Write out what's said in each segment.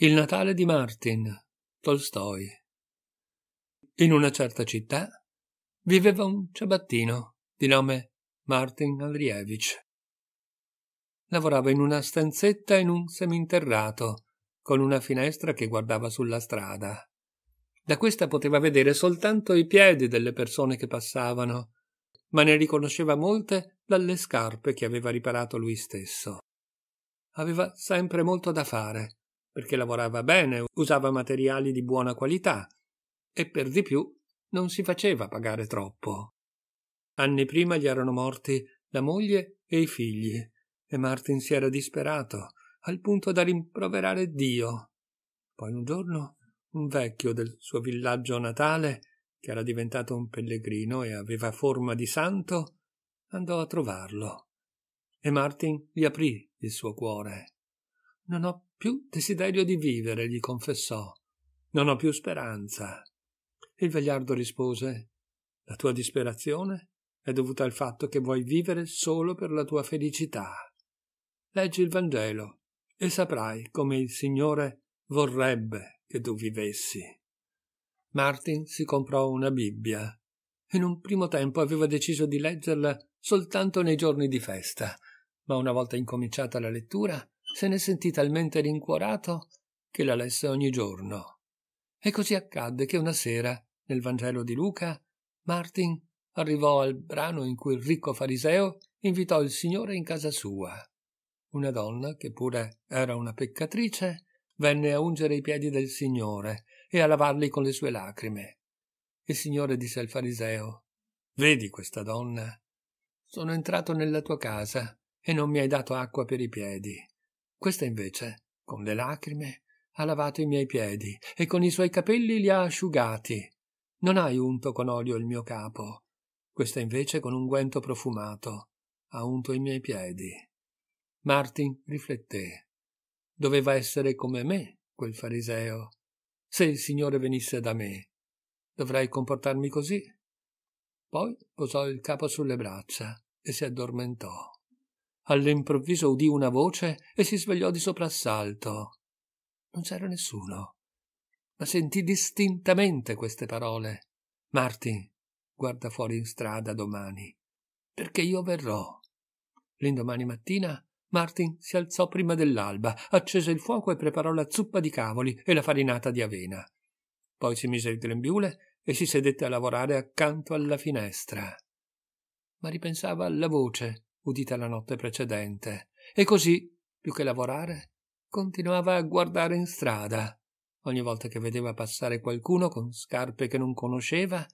Il Natale di Martin, Tolstoi. In una certa città viveva un ciabattino di nome Martin Andrievich. Lavorava in una stanzetta in un seminterrato, con una finestra che guardava sulla strada. Da questa poteva vedere soltanto i piedi delle persone che passavano, ma ne riconosceva molte dalle scarpe che aveva riparato lui stesso. Aveva sempre molto da fare perché lavorava bene, usava materiali di buona qualità e per di più non si faceva pagare troppo. Anni prima gli erano morti la moglie e i figli e Martin si era disperato al punto da rimproverare Dio. Poi un giorno un vecchio del suo villaggio natale, che era diventato un pellegrino e aveva forma di santo, andò a trovarlo e Martin gli aprì il suo cuore. Non ho più desiderio di vivere, gli confessò. Non ho più speranza. Il vegliardo rispose La tua disperazione è dovuta al fatto che vuoi vivere solo per la tua felicità. Leggi il Vangelo e saprai come il Signore vorrebbe che tu vivessi. Martin si comprò una Bibbia. In un primo tempo aveva deciso di leggerla soltanto nei giorni di festa, ma una volta incominciata la lettura se ne sentì talmente rincuorato che la lesse ogni giorno. E così accadde che una sera, nel Vangelo di Luca, Martin arrivò al brano in cui il ricco fariseo invitò il Signore in casa sua. Una donna, che pure era una peccatrice, venne a ungere i piedi del Signore e a lavarli con le sue lacrime. Il Signore disse al fariseo Vedi questa donna? Sono entrato nella tua casa e non mi hai dato acqua per i piedi, questa invece, con le lacrime, ha lavato i miei piedi e con i suoi capelli li ha asciugati. Non hai unto con olio il mio capo. Questa invece con un guento profumato ha unto i miei piedi. Martin rifletté. Doveva essere come me quel fariseo. Se il Signore venisse da me, dovrei comportarmi così. Poi posò il capo sulle braccia e si addormentò. All'improvviso udì una voce e si svegliò di soprassalto. Non c'era nessuno, ma sentì distintamente queste parole. Martin, guarda fuori in strada domani, perché io verrò. L'indomani mattina Martin si alzò prima dell'alba, accese il fuoco e preparò la zuppa di cavoli e la farinata di avena. Poi si mise il grembiule e si sedette a lavorare accanto alla finestra. Ma ripensava alla voce udita la notte precedente, e così, più che lavorare, continuava a guardare in strada. Ogni volta che vedeva passare qualcuno con scarpe che non conosceva,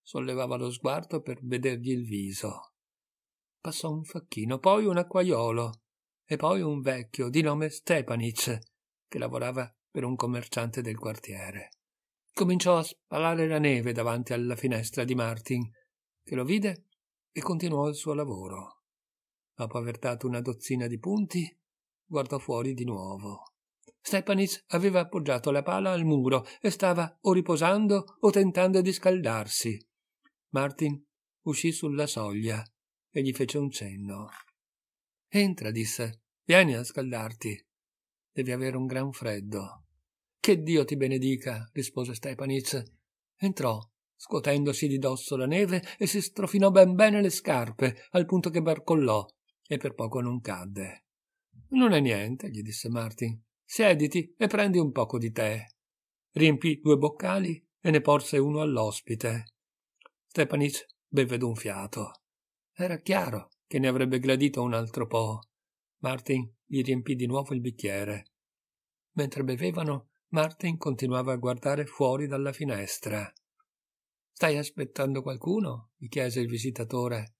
sollevava lo sguardo per vedergli il viso. Passò un facchino, poi un acquaiolo, e poi un vecchio di nome Stepanic, che lavorava per un commerciante del quartiere. Cominciò a spalare la neve davanti alla finestra di Martin, che lo vide e continuò il suo lavoro. Dopo aver dato una dozzina di punti, guardò fuori di nuovo. Stepanis aveva appoggiato la pala al muro e stava o riposando o tentando di scaldarsi. Martin uscì sulla soglia e gli fece un cenno. Entra, disse. Vieni a scaldarti. Devi avere un gran freddo. Che Dio ti benedica, rispose Stepanitz. Entrò, scuotendosi di dosso la neve, e si strofinò ben bene le scarpe, al punto che barcollò e per poco non cadde. Non è niente, gli disse Martin. Siediti e prendi un poco di tè. Riempì due boccali e ne porse uno all'ospite. Stepanic bevve d'un fiato. Era chiaro che ne avrebbe gradito un altro po'. Martin gli riempì di nuovo il bicchiere. Mentre bevevano, Martin continuava a guardare fuori dalla finestra. Stai aspettando qualcuno? gli chiese il visitatore.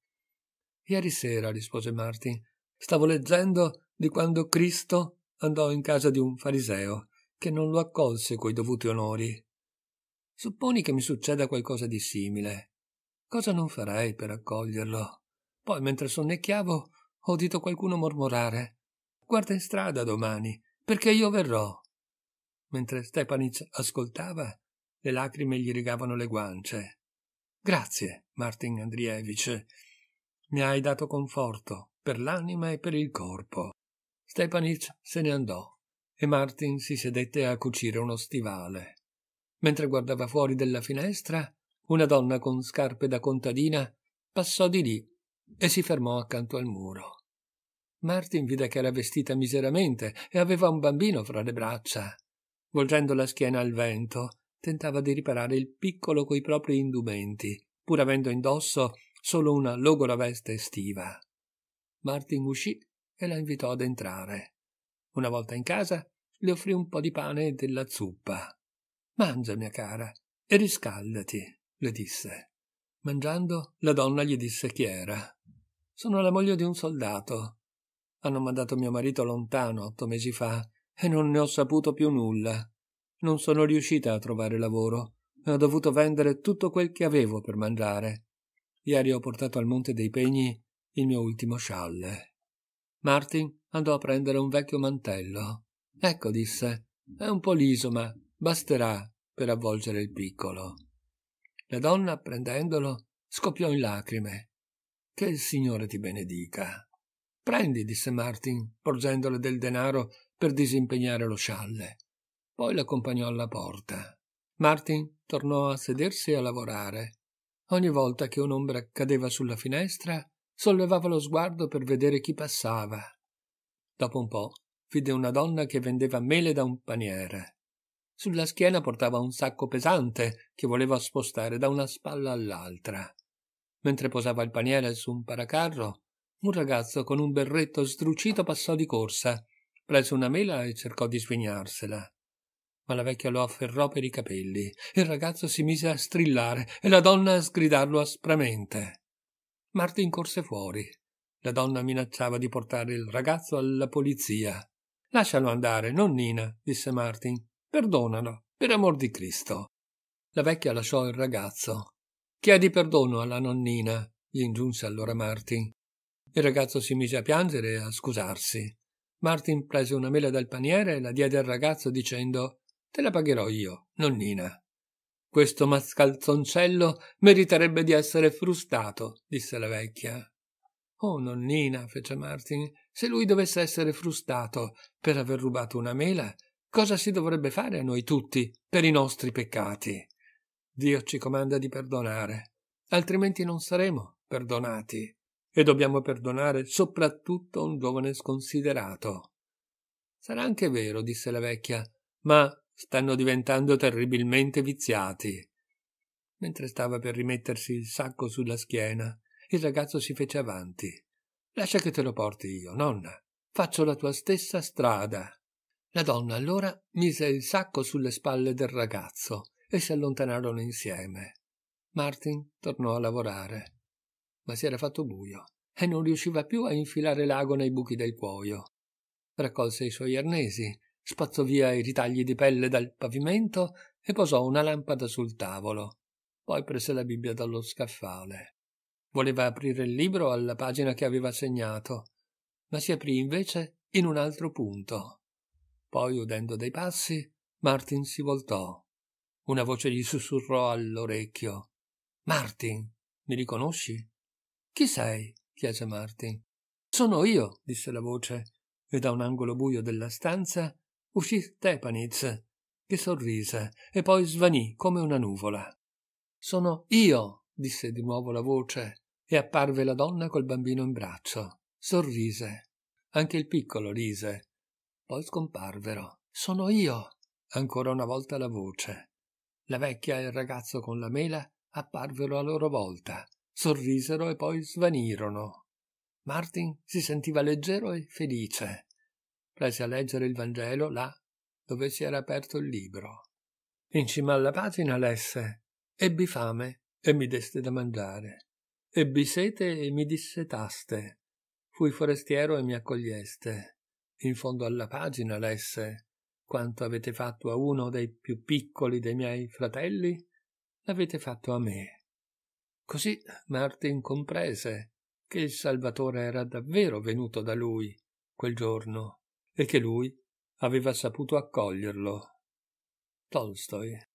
Ieri sera, rispose Martin. Stavo leggendo di quando Cristo andò in casa di un fariseo che non lo accolse coi dovuti onori. Supponi che mi succeda qualcosa di simile. Cosa non farei per accoglierlo? Poi, mentre sonnecchiavo, ho udito qualcuno mormorare. Guarda in strada domani, perché io verrò. Mentre Stepanic ascoltava, le lacrime gli rigavano le guance. Grazie, Martin Andrievich. Mi hai dato conforto per l'anima e per il corpo. Stepanic se ne andò e Martin si sedette a cucire uno stivale. Mentre guardava fuori della finestra, una donna con scarpe da contadina passò di lì e si fermò accanto al muro. Martin vide che era vestita miseramente e aveva un bambino fra le braccia. Volgendo la schiena al vento, tentava di riparare il piccolo coi propri indumenti, pur avendo indosso solo una logora veste estiva. Martin uscì e la invitò ad entrare. Una volta in casa, le offrì un po' di pane e della zuppa. Mangia, mia cara, e riscaldati, le disse. Mangiando, la donna gli disse chi era. Sono la moglie di un soldato. Hanno mandato mio marito lontano otto mesi fa e non ne ho saputo più nulla. Non sono riuscita a trovare lavoro e ho dovuto vendere tutto quel che avevo per mangiare. Ieri ho portato al Monte dei Pegni il mio ultimo scialle. Martin andò a prendere un vecchio mantello. Ecco, disse, è un po' liso, ma basterà per avvolgere il piccolo. La donna, prendendolo, scoppiò in lacrime. Che il Signore ti benedica. Prendi, disse Martin, porgendole del denaro per disimpegnare lo scialle. Poi l'accompagnò alla porta. Martin tornò a sedersi e a lavorare. Ogni volta che un'ombra cadeva sulla finestra, sollevava lo sguardo per vedere chi passava. Dopo un po' vide una donna che vendeva mele da un paniere. Sulla schiena portava un sacco pesante che voleva spostare da una spalla all'altra. Mentre posava il paniere su un paracarro, un ragazzo con un berretto sdrucito passò di corsa, prese una mela e cercò di svignarsela ma la vecchia lo afferrò per i capelli. Il ragazzo si mise a strillare e la donna a sgridarlo aspramente. Martin corse fuori. La donna minacciava di portare il ragazzo alla polizia. Lascialo andare, nonnina, disse Martin. Perdonalo, per amor di Cristo. La vecchia lasciò il ragazzo. Chiedi perdono alla nonnina, gli ingiunse allora Martin. Il ragazzo si mise a piangere e a scusarsi. Martin prese una mela dal paniere e la diede al ragazzo dicendo Te la pagherò io, nonnina. Questo mascalzoncello meriterebbe di essere frustato, disse la vecchia. Oh, nonnina, fece Martin, se lui dovesse essere frustato per aver rubato una mela, cosa si dovrebbe fare a noi tutti per i nostri peccati? Dio ci comanda di perdonare, altrimenti non saremo perdonati e dobbiamo perdonare soprattutto un giovane sconsiderato. Sarà anche vero, disse la vecchia, ma stanno diventando terribilmente viziati. Mentre stava per rimettersi il sacco sulla schiena, il ragazzo si fece avanti. Lascia che te lo porti io, nonna. Faccio la tua stessa strada. La donna allora mise il sacco sulle spalle del ragazzo e si allontanarono insieme. Martin tornò a lavorare, ma si era fatto buio e non riusciva più a infilare l'ago nei buchi del cuoio. Raccolse i suoi arnesi spazzò via i ritagli di pelle dal pavimento e posò una lampada sul tavolo. Poi prese la Bibbia dallo scaffale. Voleva aprire il libro alla pagina che aveva segnato, ma si aprì invece in un altro punto. Poi, udendo dei passi, Martin si voltò. Una voce gli sussurrò all'orecchio. Martin, mi riconosci? Chi sei? chiese Martin. Sono io, disse la voce, e da un angolo buio della stanza uscì Stepanitz, che sorrise e poi svanì come una nuvola. Sono io, disse di nuovo la voce, e apparve la donna col bambino in braccio. Sorrise. Anche il piccolo rise. Poi scomparvero. Sono io. Ancora una volta la voce. La vecchia e il ragazzo con la mela apparvero a loro volta. Sorrisero e poi svanirono. Martin si sentiva leggero e felice prese a leggere il Vangelo là dove si era aperto il libro. In cima alla pagina lesse Ebbi fame e mi deste da mangiare. Ebbi sete e mi dissetaste. Fui forestiero e mi accoglieste. In fondo alla pagina lesse Quanto avete fatto a uno dei più piccoli dei miei fratelli, l'avete fatto a me. Così Martin comprese che il Salvatore era davvero venuto da lui quel giorno e che lui aveva saputo accoglierlo. Tolstoi.